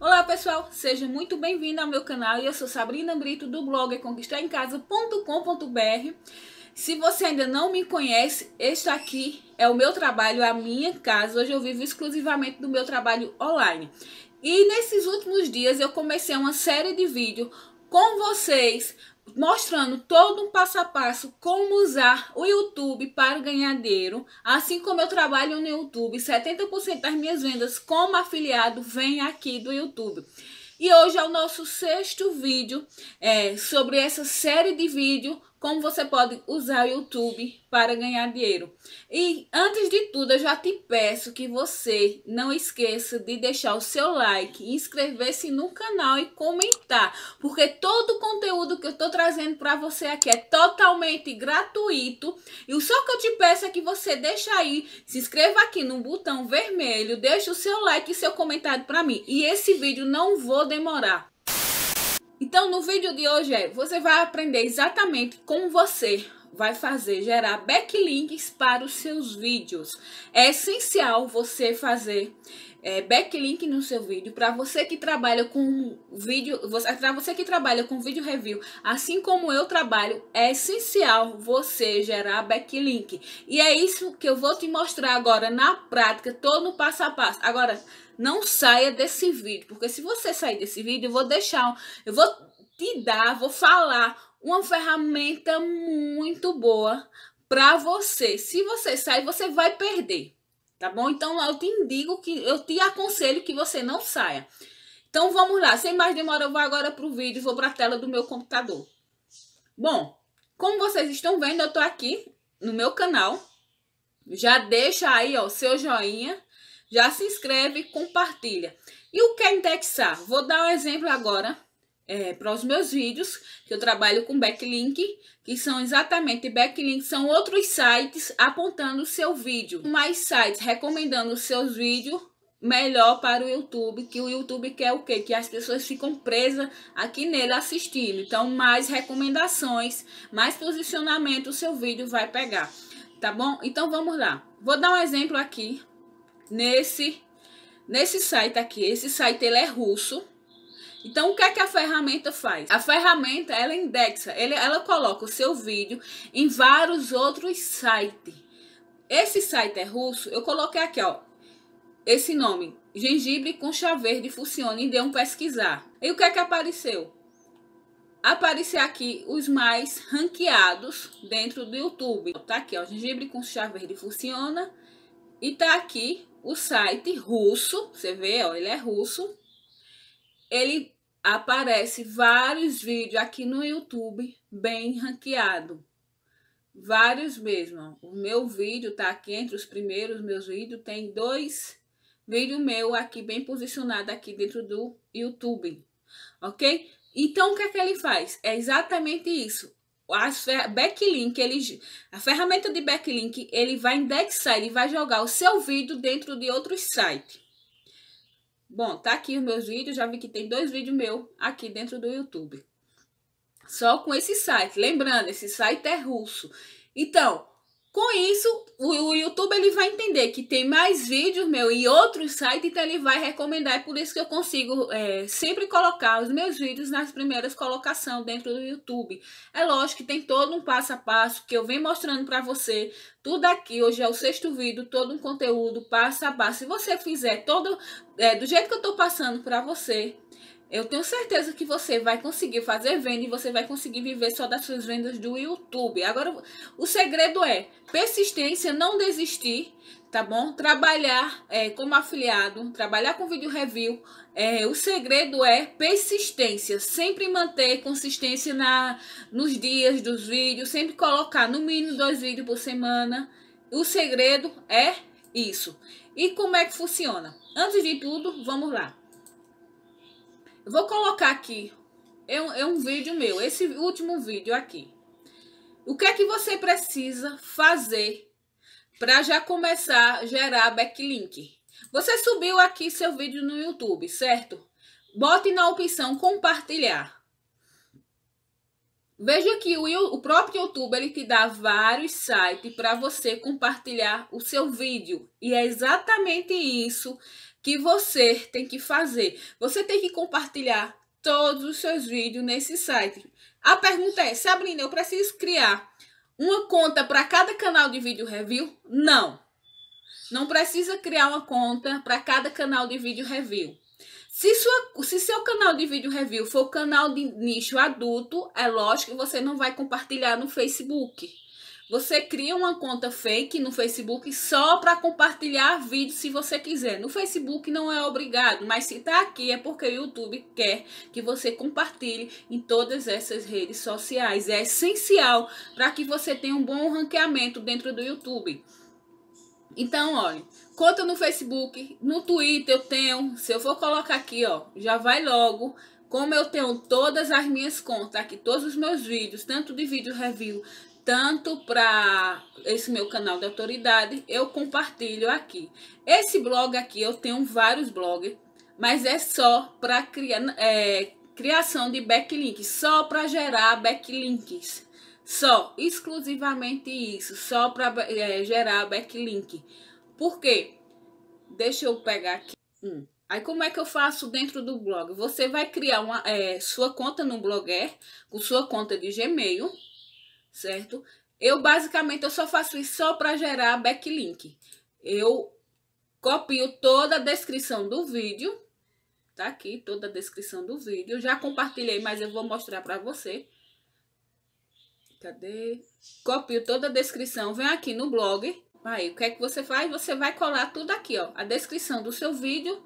Olá pessoal, seja muito bem-vindo ao meu canal. Eu sou Sabrina Brito do blog conquistaremcasa.com.br. Se você ainda não me conhece, este aqui é o meu trabalho, a minha casa. Hoje eu vivo exclusivamente do meu trabalho online. E nesses últimos dias eu comecei uma série de vídeos com vocês mostrando todo um passo a passo como usar o YouTube para o ganhadeiro, assim como eu trabalho no YouTube, 70% das minhas vendas como afiliado vem aqui do YouTube. E hoje é o nosso sexto vídeo é, sobre essa série de vídeo como você pode usar o YouTube para ganhar dinheiro. E antes de tudo, eu já te peço que você não esqueça de deixar o seu like, inscrever-se no canal e comentar, porque todo o conteúdo que eu estou trazendo para você aqui é totalmente gratuito. E o só que eu te peço é que você deixe aí, se inscreva aqui no botão vermelho, deixe o seu like e seu comentário para mim. E esse vídeo não vou demorar. Então, no vídeo de hoje, é, você vai aprender exatamente como você vai fazer gerar backlinks para os seus vídeos. É essencial você fazer é, backlink no seu vídeo para você que trabalha com vídeo, para você que trabalha com vídeo review, assim como eu trabalho, é essencial você gerar backlink. E é isso que eu vou te mostrar agora na prática, todo no passo a passo. Agora, não saia desse vídeo, porque se você sair desse vídeo, eu vou deixar, eu vou te dar, vou falar uma ferramenta muito boa para você. Se você sair, você vai perder tá bom? Então eu te indico que eu te aconselho que você não saia. Então vamos lá, sem mais demora eu vou agora para o vídeo, vou para a tela do meu computador. Bom, como vocês estão vendo, eu tô aqui no meu canal. Já deixa aí o seu joinha, já se inscreve, compartilha. E o que é indexar? Vou dar um exemplo agora é, para os meus vídeos, que eu trabalho com backlink, que são exatamente backlinks, são outros sites apontando o seu vídeo. Mais sites recomendando os seus vídeos melhor para o YouTube, que o YouTube quer o quê? Que as pessoas ficam presas aqui nele assistindo. Então, mais recomendações, mais posicionamento o seu vídeo vai pegar, tá bom? Então, vamos lá. Vou dar um exemplo aqui nesse nesse site aqui. Esse site ele é russo, então, o que é que a ferramenta faz? A ferramenta, ela indexa, ela coloca o seu vídeo em vários outros sites. Esse site é russo, eu coloquei aqui, ó, esse nome, gengibre com chá verde funciona, e deu um pesquisar. E o que é que apareceu? Apareceu aqui os mais ranqueados dentro do YouTube. Tá aqui, ó, gengibre com chá verde funciona, e tá aqui o site russo, você vê, ó, ele é russo, ele aparece vários vídeos aqui no YouTube bem ranqueado. Vários mesmo. O meu vídeo tá aqui entre os primeiros meus vídeos. Tem dois vídeos meu aqui bem posicionado aqui dentro do YouTube. Ok? Então, o que é que ele faz? É exatamente isso. As backlink, ele, a ferramenta de backlink, ele vai indexar, ele vai jogar o seu vídeo dentro de outros sites. Bom, tá aqui os meus vídeos, já vi que tem dois vídeos meus aqui dentro do YouTube. Só com esse site. Lembrando, esse site é russo. Então, com isso, o, YouTube ele vai entender que tem mais vídeos meu e outros sites, então ele vai recomendar. É por isso que eu consigo é, sempre colocar os meus vídeos nas primeiras colocações dentro do YouTube. É lógico que tem todo um passo a passo que eu venho mostrando para você. Tudo aqui, hoje é o sexto vídeo, todo um conteúdo passo a passo. Se você fizer todo é, do jeito que eu estou passando para você, eu tenho certeza que você vai conseguir fazer venda e você vai conseguir viver só das suas vendas do YouTube. Agora, o segredo é persistência, não desistir, tá bom? Trabalhar é, como afiliado, trabalhar com vídeo review. É, o segredo é persistência, sempre manter consistência na, nos dias dos vídeos, sempre colocar no mínimo dois vídeos por semana. O segredo é isso. E como é que funciona? Antes de tudo, vamos lá. Vou colocar aqui. É um, é um vídeo meu. Esse último vídeo aqui. O que é que você precisa fazer para já começar a gerar backlink? Você subiu aqui seu vídeo no YouTube, certo? Bote na opção compartilhar. Veja que o, o próprio YouTube ele te dá vários sites para você compartilhar o seu vídeo. E é exatamente isso que você tem que fazer. Você tem que compartilhar todos os seus vídeos nesse site. A pergunta é: Sabrina, eu preciso criar uma conta para cada canal de vídeo review? Não. Não precisa criar uma conta para cada canal de vídeo review. Se, sua, se seu canal de vídeo review for canal de nicho adulto, é lógico que você não vai compartilhar no Facebook. Você cria uma conta fake no Facebook só para compartilhar vídeo se você quiser. No Facebook não é obrigado, mas se está aqui é porque o YouTube quer que você compartilhe em todas essas redes sociais. É essencial para que você tenha um bom ranqueamento dentro do YouTube. Então, olha, Conta no Facebook, no Twitter eu tenho. Se eu for colocar aqui, ó, já vai logo. Como eu tenho todas as minhas contas aqui, todos os meus vídeos, tanto de vídeo review, tanto para esse meu canal de autoridade, eu compartilho aqui. Esse blog aqui, eu tenho vários blogs, mas é só para criar, é, criação de backlinks, só para gerar backlinks. Só, exclusivamente isso, só para é, gerar backlink. Por quê? Deixa eu pegar aqui. Hum. Aí como é que eu faço dentro do blog? Você vai criar uma, é, sua conta no Blogger, com sua conta de Gmail, certo? Eu basicamente eu só faço isso só para gerar backlink. Eu copio toda a descrição do vídeo, tá aqui toda a descrição do vídeo. já compartilhei, mas eu vou mostrar para você. Cadê? Copio toda a descrição, venho aqui no blog, Aí, o que é que você faz? Você vai colar tudo aqui, ó. A descrição do seu vídeo.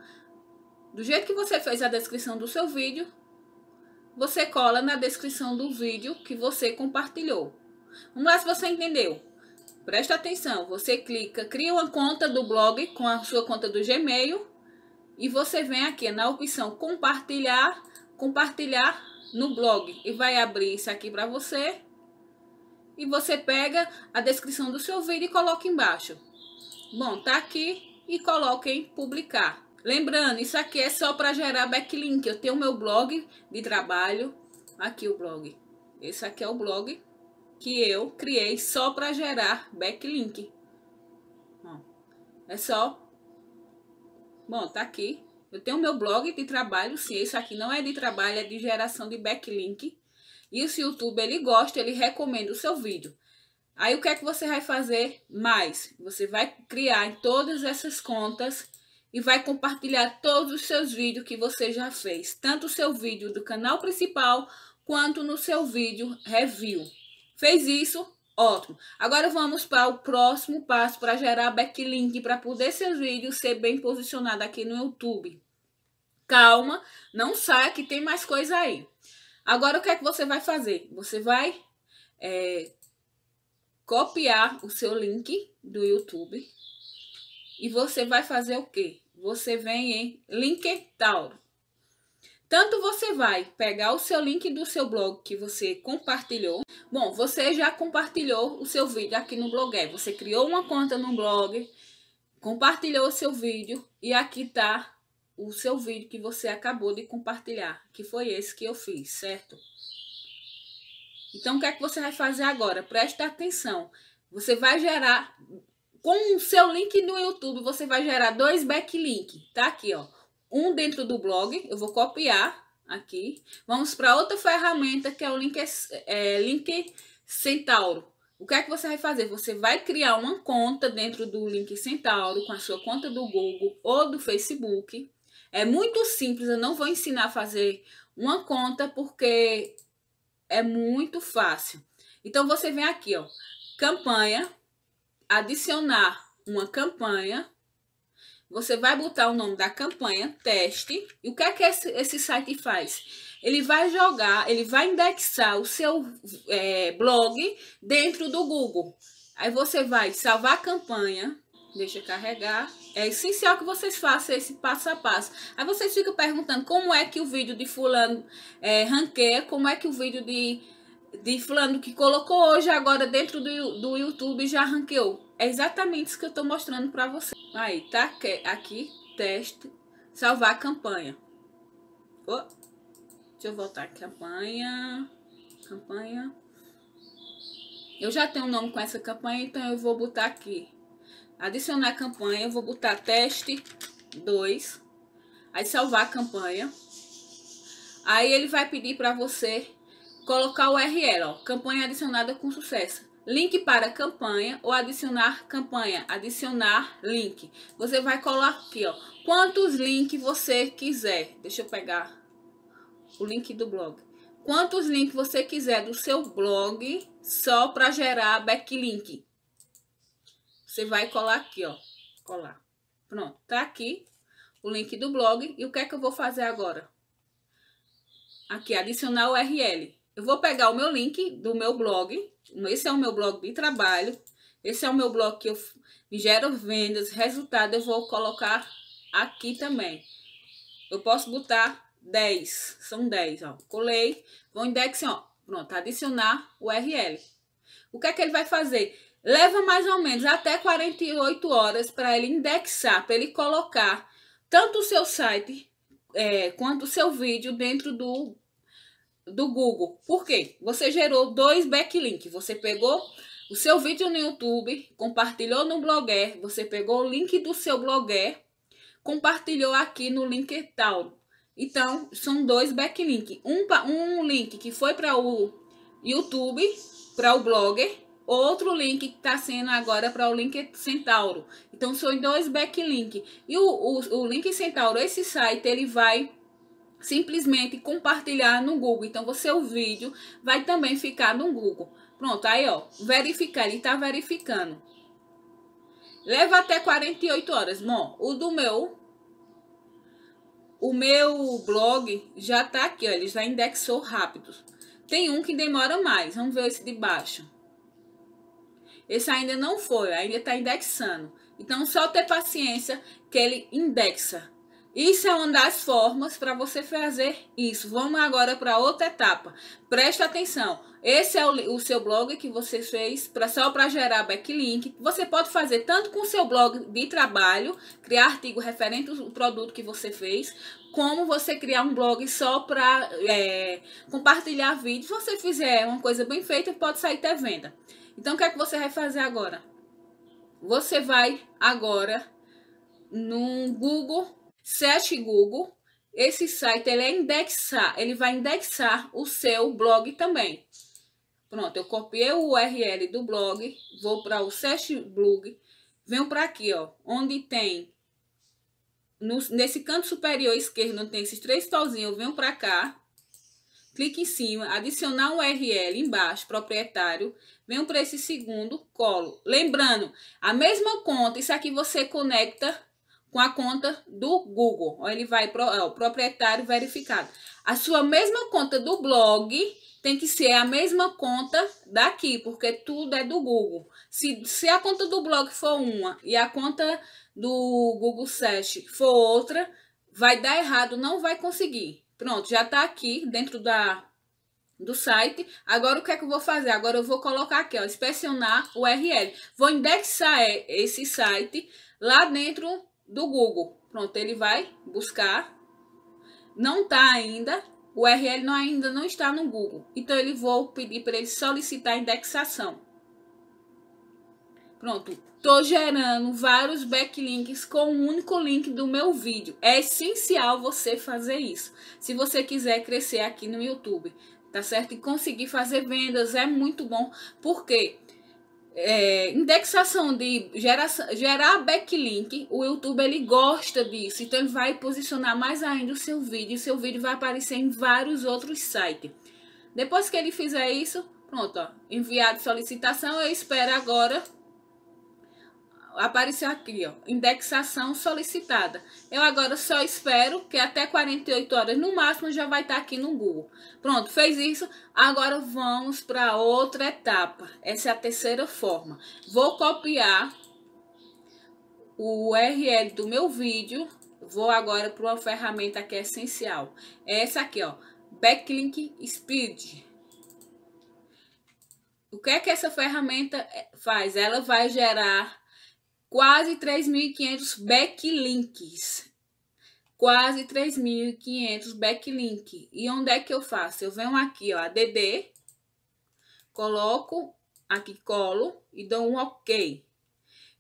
Do jeito que você fez a descrição do seu vídeo, você cola na descrição do vídeo que você compartilhou. Vamos lá se você entendeu. Presta atenção, você clica, cria uma conta do blog com a sua conta do Gmail e você vem aqui na opção compartilhar, compartilhar no blog e vai abrir isso aqui para você e você pega a descrição do seu vídeo e coloca embaixo. Bom, tá aqui e coloca em publicar. Lembrando, isso aqui é só para gerar backlink. Eu tenho meu blog de trabalho, aqui o blog. Esse aqui é o blog que eu criei só para gerar backlink. É só. Bom, tá aqui. Eu tenho meu blog de trabalho, sim. Isso aqui não é de trabalho, é de geração de backlink e se o YouTube ele gosta, ele recomenda o seu vídeo. Aí o que é que você vai fazer mais? Você vai criar em todas essas contas e vai compartilhar todos os seus vídeos que você já fez, tanto o seu vídeo do canal principal quanto no seu vídeo review. Fez isso? Ótimo. Agora vamos para o próximo passo para gerar backlink para poder seus vídeos ser bem posicionado aqui no YouTube. Calma, não saia que tem mais coisa aí. Agora, o que é que você vai fazer? Você vai é, copiar o seu link do YouTube e você vai fazer o quê? Você vem em Linktauro. Tanto você vai pegar o seu link do seu blog que você compartilhou. Bom, você já compartilhou o seu vídeo aqui no Blogger. É, você criou uma conta no blog, compartilhou o seu vídeo e aqui tá o seu vídeo que você acabou de compartilhar, que foi esse que eu fiz, certo? Então, o que é que você vai fazer agora? Presta atenção. Você vai gerar, com o seu link no YouTube, você vai gerar dois backlinks, Tá aqui, ó. Um dentro do blog, eu vou copiar aqui. Vamos para outra ferramenta, que é o link, é, link Centauro. O que é que você vai fazer? Você vai criar uma conta dentro do Link Centauro com a sua conta do Google ou do Facebook. É muito simples, eu não vou ensinar a fazer uma conta porque é muito fácil. Então você vem aqui, ó, campanha, adicionar uma campanha. Você vai botar o nome da campanha, teste. E o que é que esse, esse site faz? Ele vai jogar, ele vai indexar o seu é, blog dentro do Google. Aí você vai salvar a campanha, Deixa carregar. É essencial que vocês façam esse passo a passo. Aí vocês ficam perguntando como é que o vídeo de fulano é, ranqueia, como é que o vídeo de, de fulano que colocou hoje agora dentro do, do YouTube já ranqueou. É exatamente isso que eu tô mostrando para vocês. Aí, tá? Aqui, teste, salvar a campanha. Oh, deixa eu voltar aqui, campanha, campanha. Eu já tenho um nome com essa campanha, então eu vou botar aqui. Adicionar campanha, eu vou botar teste 2. Aí salvar a campanha. Aí ele vai pedir para você colocar o URL, ó, campanha adicionada com sucesso. Link para campanha ou adicionar campanha, adicionar link. Você vai colar aqui, ó, quantos links você quiser. Deixa eu pegar o link do blog. Quantos links você quiser do seu blog só para gerar backlink. Você vai colar aqui, ó. Colar. Pronto, tá aqui o link do blog. E o que é que eu vou fazer agora? Aqui, adicionar URL. Eu vou pegar o meu link do meu blog. Esse é o meu blog de trabalho. Esse é o meu blog que eu gero vendas, resultado. Eu vou colocar aqui também. Eu posso botar 10. São 10, ó. Colei. Vou indexar, ó. Pronto, adicionar URL. O que é que ele vai fazer? Leva mais ou menos até 48 horas para ele indexar, para ele colocar tanto o seu site é, quanto o seu vídeo dentro do, do Google. Por quê? Você gerou dois backlinks. Você pegou o seu vídeo no YouTube, compartilhou no Blogger, você pegou o link do seu Blogger, compartilhou aqui no LinkedIn. Então, são dois backlinks. Um, um link que foi para o YouTube, para o Blogger, outro link que está sendo agora para o link Centauro. Então, são dois backlinks E o, o, o link Centauro, esse site, ele vai simplesmente compartilhar no Google. Então, o seu vídeo vai também ficar no Google. Pronto, aí ó, verificar, ele tá verificando. Leva até 48 horas. Bom, o do meu, o meu blog já tá aqui, ó, ele já indexou rápido. Tem um que demora mais, vamos ver esse de baixo. Esse ainda não foi, ainda está indexando. Então, só ter paciência que ele indexa. Isso é uma das formas para você fazer isso. Vamos agora para outra etapa. Presta atenção. Esse é o, o seu blog que você fez pra, só para gerar backlink. Você pode fazer tanto com o seu blog de trabalho, criar artigo referente ao produto que você fez, como você criar um blog só para é, compartilhar vídeos. Se você fizer uma coisa bem feita, pode sair até venda. Então, o que é que você vai fazer agora? Você vai agora no Google, search Google. Esse site ele é indexar, ele vai indexar o seu blog também. Pronto, eu copiei o URL do blog, vou para o search blog, venho para aqui, ó, onde tem no, nesse canto superior esquerdo, tem esses três pauzinhos, eu venho para cá, clique em cima, adicionar um URL embaixo, proprietário, venho para esse segundo, colo. Lembrando, a mesma conta, isso aqui você conecta com a conta do Google. Ó, ele vai pro, ó, proprietário verificado. A sua mesma conta do blog tem que ser a mesma conta daqui, porque tudo é do Google. Se, se a conta do blog for uma e a conta do Google Search for outra, vai dar errado, não vai conseguir. Pronto, já tá aqui dentro da, do site. Agora, o que é que eu vou fazer? Agora, eu vou colocar aqui, ó, inspecionar o URL. Vou indexar é, esse site lá dentro do Google. Pronto, ele vai buscar. Não tá ainda, o URL não, ainda não está no Google. Então, ele vou pedir para ele solicitar indexação. Pronto, Tô gerando vários backlinks com um único link do meu vídeo. É essencial você fazer isso. Se você quiser crescer aqui no YouTube, tá certo? E conseguir fazer vendas é muito bom, porque é, indexação de geração, gerar backlink, o YouTube ele gosta disso, então ele vai posicionar mais ainda o seu vídeo, e seu vídeo vai aparecer em vários outros sites. Depois que ele fizer isso, pronto, ó, enviado solicitação, eu espero agora apareceu aqui, ó, indexação solicitada. Eu agora só espero que até 48 horas no máximo já vai estar tá aqui no Google. Pronto, fez isso. Agora vamos para outra etapa. Essa é a terceira forma. Vou copiar o URL do meu vídeo. Vou agora para uma ferramenta que é essencial. É essa aqui, ó, Backlink Speed. O que é que essa ferramenta eh, faz? Ela vai gerar quase 3.500 backlinks. Quase 3.500 backlink. E onde é que eu faço? Eu venho aqui, ó, ADD, coloco aqui, colo e dou um OK.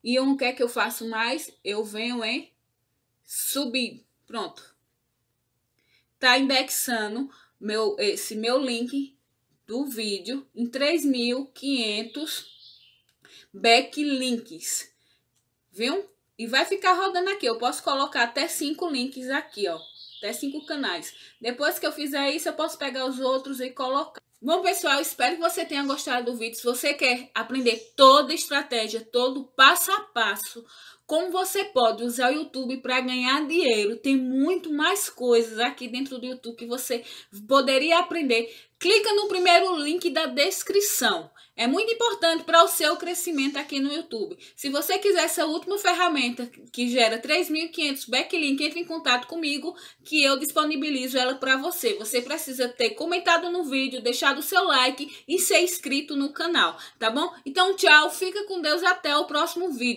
E o que é que eu faço mais? Eu venho em subir. Pronto. Tá indexando meu, esse meu link do vídeo em 3.500 backlinks viu? E vai ficar rodando aqui. Eu posso colocar até cinco links aqui, ó. Até cinco canais. Depois que eu fizer isso, eu posso pegar os outros e colocar. Bom, pessoal, espero que você tenha gostado do vídeo. Se você quer aprender toda a estratégia, todo passo a passo, como você pode usar o YouTube para ganhar dinheiro, tem muito mais coisas aqui dentro do YouTube que você poderia aprender clica no primeiro link da descrição. É muito importante para o seu crescimento aqui no YouTube. Se você quiser essa última ferramenta que gera 3.500 backlink, entre em contato comigo que eu disponibilizo ela para você. Você precisa ter comentado no vídeo, deixado o seu like e ser inscrito no canal, tá bom? Então tchau, fica com Deus até o próximo vídeo.